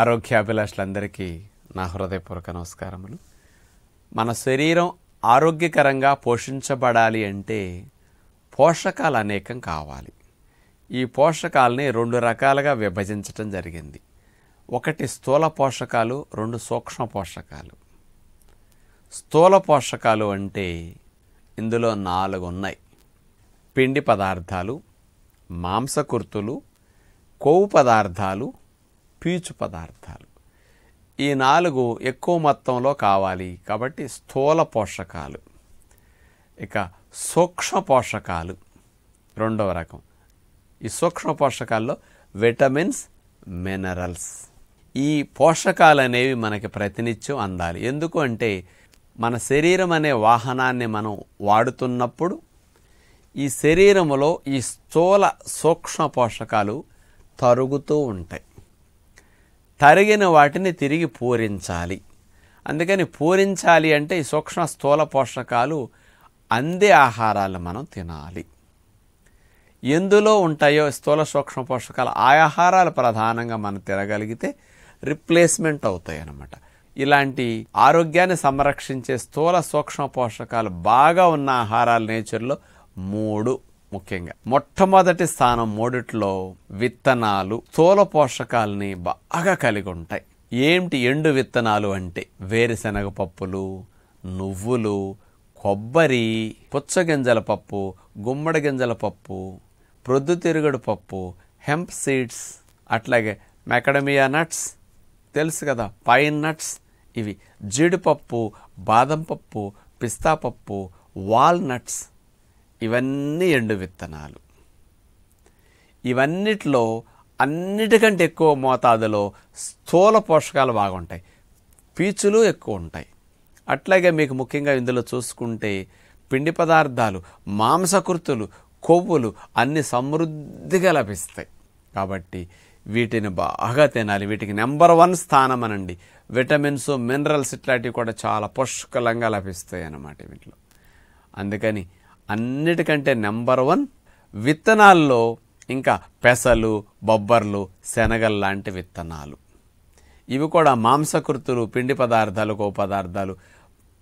ఆరోగ్యాభిలాషులందరికీ నా హృదయపూర్వక నమస్కారములు మన శరీరం ఆరోగ్యకరంగా పోషించబడాలి అంటే పోషకాలు అనేకం కావాలి ఈ పోషకాలని రెండు రకాలుగా విభజించటం జరిగింది ఒకటి స్థూల పోషకాలు రెండు సూక్ష్మ పోషకాలు స్థూల పోషకాలు అంటే ఇందులో నాలుగు ఉన్నాయి పిండి పదార్థాలు మాంసకృతులు కొవ్వు పదార్థాలు పీచు పదార్థాలు ఈ నాలుగు ఎక్కువ మొత్తంలో కావాలి కాబట్టి స్థూల పోషకాలు ఇక సూక్ష్మ పోషకాలు రెండవ రకం ఈ సూక్ష్మ పోషకాల్లో విటమిన్స్ మినరల్స్ ఈ పోషకాలు అనేవి మనకి ప్రతినిత్యం అందాలి ఎందుకు అంటే మన శరీరం అనే వాహనాన్ని మనం వాడుతున్నప్పుడు ఈ శరీరంలో ఈ స్థూల సూక్ష్మ పోషకాలు తరుగుతూ ఉంటాయి తరిగిన వాటిని తిరిగి పూరించాలి అందుకని పూరించాలి అంటే ఈ సూక్ష్మ స్థూల పోషకాలు అందే ఆహారాలు మనం తినాలి ఎందులో ఉంటాయో స్థూల సూక్ష్మ పోషకాలు ఆ ఆహారాలు ప్రధానంగా మనం తినగలిగితే రిప్లేస్మెంట్ అవుతాయి అన్నమాట ఇలాంటి ఆరోగ్యాన్ని సంరక్షించే స్థూల సూక్ష్మ పోషకాలు బాగా ఉన్న ఆహారాలు నేచర్లో మూడు ముఖ్యంగా మొట్టమొదటి స్థానం మూడిట్లో విత్తనాలు స్థూల పోషకాలని బాగా కలిగి ఉంటాయి ఏంటి ఎండు విత్తనాలు అంటే వేరుశనగ పప్పులు నువ్వులు కొబ్బరి పుచ్చగింజల పప్పు గుమ్మడి గింజల పప్పు ప్రొద్దుతిరుగుడు పప్పు హెంప్ సీడ్స్ అట్లాగే మెకడమియా నట్స్ తెలుసు కదా పైన్ నట్స్ ఇవి జీడిపప్పు బాదం పప్పు పిస్తా పప్పు వాల్నట్స్ ఇవన్నీ ఎండు విత్తనాలు ఇవన్నిటిలో అన్నిటికంటే ఎక్కువ మోతాదులో స్థూల పోషకాలు బాగుంటాయి పీచులు ఎక్కువ ఉంటాయి అట్లాగే మీకు ముఖ్యంగా ఇందులో చూసుకుంటే పిండి పదార్థాలు మాంసకృతులు కొవ్వులు అన్ని సమృద్ధిగా లభిస్తాయి కాబట్టి వీటిని బాగా తినాలి వీటికి నెంబర్ వన్ స్థానం అనండి విటమిన్స్ మినరల్స్ ఇట్లాంటివి కూడా చాలా పుష్కలంగా లభిస్తాయి అన్నమాట వీటిలో అందుకని అన్నిటికంటే నెంబర్ వన్ విత్తనాల్లో ఇంకా పెసలు బొబ్బర్లు శనగలు లాంటి విత్తనాలు ఇవి కూడా మాంసకృతులు పిండి పదార్థాలు గో పదార్థాలు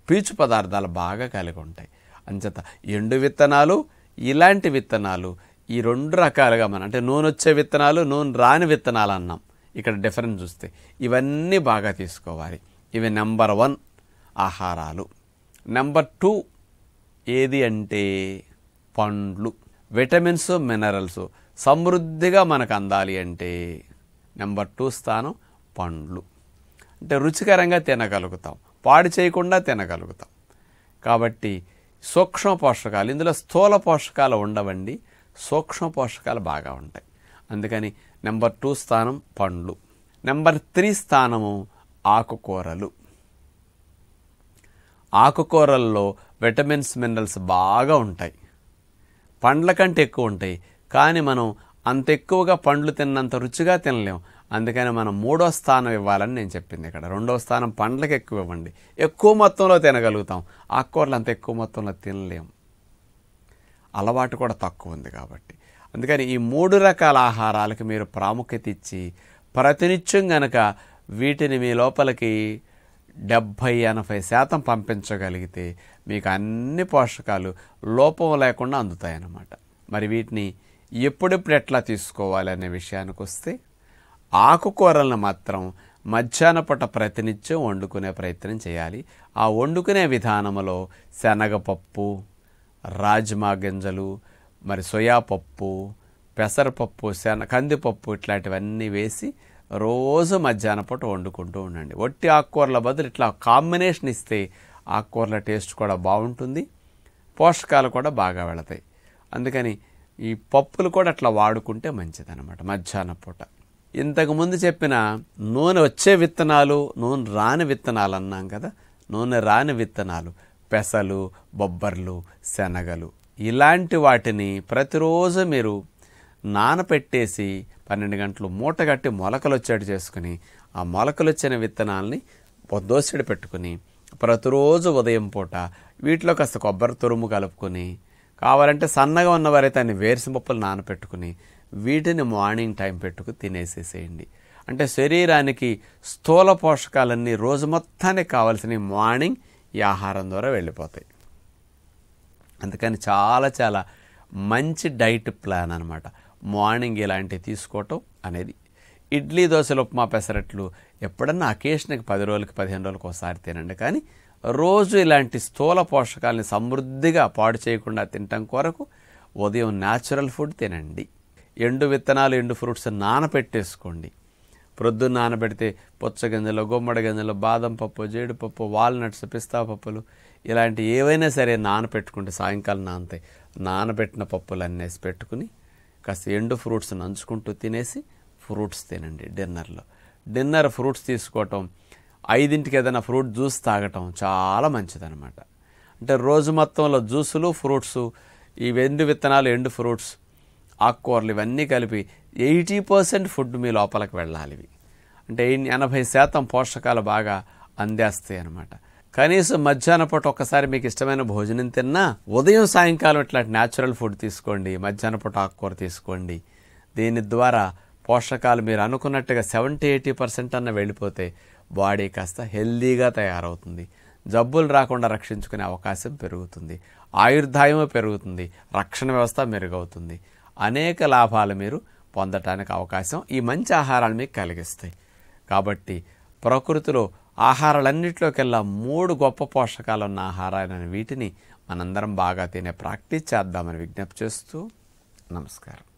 పీచు పదార్థాలు బాగా కలిగి ఉంటాయి అంచేత ఎండు విత్తనాలు ఇలాంటి విత్తనాలు ఈ రెండు రకాలుగా మనం అంటే నూనె వచ్చే విత్తనాలు నూనె రాని విత్తనాలు అన్నాం ఇక్కడ డిఫరెన్స్ చూస్తే ఇవన్నీ బాగా తీసుకోవాలి ఇవి నెంబర్ వన్ ఆహారాలు నెంబర్ టూ ఏది అంటే పండ్లు విటమిన్స్ మినరల్స్ సమృద్ధిగా మనకు అందాలి అంటే నెంబర్ టూ స్థానం పండ్లు అంటే రుచికరంగా తినగలుగుతాం పాడు చేయకుండా తినగలుగుతాం కాబట్టి సూక్ష్మ పోషకాలు ఇందులో స్థూల పోషకాలు ఉండవండి సూక్ష్మ పోషకాలు బాగా ఉంటాయి అందుకని నెంబర్ టూ స్థానం పండ్లు నెంబర్ త్రీ స్థానము ఆకుకూరలు ఆకుకూరల్లో విటమిన్స్ మినరల్స్ బాగా ఉంటాయి పండ్ల కంటే ఎక్కువ ఉంటాయి కానీ మనం అంత ఎక్కువగా పండ్లు తిన్నంత రుచిగా తినలేం అందుకని మనం మూడో స్థానం ఇవ్వాలని నేను చెప్పింది ఇక్కడ రెండవ స్థానం పండ్లకు ఎక్కువ ఇవ్వండి ఎక్కువ మొత్తంలో తినగలుగుతాం ఆకుకూరలు అంత ఎక్కువ మొత్తంలో తినలేం అలవాటు కూడా తక్కువ ఉంది కాబట్టి అందుకని ఈ మూడు రకాల ఆహారాలకు మీరు ప్రాముఖ్యత ఇచ్చి ప్రతినిత్యం గనక వీటిని మీ లోపలికి డెబ్భై ఎనభై శాతం పంపించగలిగితే మీకు అన్ని పోషకాలు లోపం లేకుండా అందుతాయన్నమాట మరి వీటిని ఎప్పుడెప్పుడు ఎట్లా తీసుకోవాలనే విషయానికి వస్తే ఆకుకూరలను మాత్రం మధ్యాహ్న పూట ప్రతినిత్యం వండుకునే ప్రయత్నం చేయాలి ఆ వండుకునే విధానంలో శనగపప్పు రాజ్మా గింజలు మరి సోయాపప్పు పెసరపప్పు శన కందిపప్పు ఇట్లాంటివన్నీ వేసి రోజు మధ్యాహ్న పూట వండుకుంటూ ఉండండి వట్టి ఆకుకూరల బదులు ఇట్లా కాంబినేషన్ ఇస్తే ఆకుకూరల టేస్ట్ కూడా బాగుంటుంది పోషకాలు కూడా బాగా వెళతాయి అందుకని ఈ పప్పులు కూడా అట్లా వాడుకుంటే అనమాట మధ్యాహ్న పూట ఇంతకుముందు చెప్పిన నూనె వచ్చే విత్తనాలు నూనె రాని విత్తనాలు అన్నాం కదా నూనె రాని విత్తనాలు పెసలు బొబ్బర్లు శనగలు ఇలాంటి వాటిని ప్రతిరోజు మీరు నానపెట్టేసి పన్నెండు గంటలు మూటగట్టి మొలకలు మొలకలొచ్చేటు చేసుకుని ఆ మొలకలు వచ్చిన విత్తనాలని దోసెడు పెట్టుకుని ప్రతిరోజు ఉదయం పూట వీటిలో కాస్త కొబ్బరి తురుము కలుపుకొని కావాలంటే సన్నగా ఉన్నవారైతే అన్ని వేరుసపప్పులు నానపెట్టుకుని వీటిని మార్నింగ్ టైం పెట్టుకు తినేసేసేయండి అంటే శరీరానికి స్థూల పోషకాలన్నీ రోజు మొత్తానికి కావాల్సినవి మార్నింగ్ ఈ ఆహారం ద్వారా వెళ్ళిపోతాయి అందుకని చాలా చాలా మంచి డైట్ ప్లాన్ అనమాట మార్నింగ్ ఇలాంటివి తీసుకోవటం అనేది ఇడ్లీ దోశలు ఉప్మా పెసరట్లు ఎప్పుడన్నా అకేషన్కి పది రోజులకి పదిహేను రోజులకి ఒకసారి తినండి కానీ రోజు ఇలాంటి స్థూల పోషకాలని సమృద్ధిగా పాడు చేయకుండా తినటం కొరకు ఉదయం న్యాచురల్ ఫుడ్ తినండి ఎండు విత్తనాలు ఎండు ఫ్రూట్స్ నానపెట్టేసుకోండి ప్రొద్దున్న నానబెడితే పుచ్చగింజలు గుమ్మడి గింజలు బాదం పప్పు జీడిపప్పు వాల్నట్స్ పిస్తా పప్పులు ఇలాంటి ఏవైనా సరే నానపెట్టుకుంటే సాయంకాలం నానతాయి నానబెట్టిన పప్పులు అన్నేసి పెట్టుకుని కాస్త ఎండు ఫ్రూట్స్ నంచుకుంటూ తినేసి ఫ్రూట్స్ తినండి డిన్నర్లో డిన్నర్ ఫ్రూట్స్ తీసుకోవటం ఐదింటికి ఏదైనా ఫ్రూట్ జ్యూస్ తాగటం చాలా మంచిదనమాట అంటే రోజు మొత్తంలో జ్యూసులు ఫ్రూట్స్ ఈ ఎండు విత్తనాలు ఎండు ఫ్రూట్స్ ఆకుకూరలు ఇవన్నీ కలిపి ఎయిటీ పర్సెంట్ ఫుడ్ మీ లోపలికి వెళ్ళాలి ఇవి అంటే ఎనభై శాతం పోషకాలు బాగా అందేస్తాయి అన్నమాట కనీసం మధ్యాహ్న పూట ఒక్కసారి మీకు ఇష్టమైన భోజనం తిన్నా ఉదయం సాయంకాలం ఇట్లాంటి న్యాచురల్ ఫుడ్ తీసుకోండి మధ్యాహ్న పూట ఆకుకూర తీసుకోండి దీని ద్వారా పోషకాలు మీరు అనుకున్నట్టుగా సెవెంటీ ఎయిటీ పర్సెంట్ అన్న వెళ్ళిపోతే బాడీ కాస్త హెల్దీగా తయారవుతుంది జబ్బులు రాకుండా రక్షించుకునే అవకాశం పెరుగుతుంది ఆయుర్దాయము పెరుగుతుంది రక్షణ వ్యవస్థ మెరుగవుతుంది అనేక లాభాలు మీరు పొందటానికి అవకాశం ఈ మంచి ఆహారాలు మీకు కలిగిస్తాయి కాబట్టి ప్రకృతిలో ఆహారాలన్నింటిలోకెల్లా మూడు గొప్ప పోషకాలు ఉన్న ఆహారాలైన వీటిని మనందరం బాగా తినే ప్రాక్టీస్ చేద్దామని విజ్ఞప్తి చేస్తూ నమస్కారం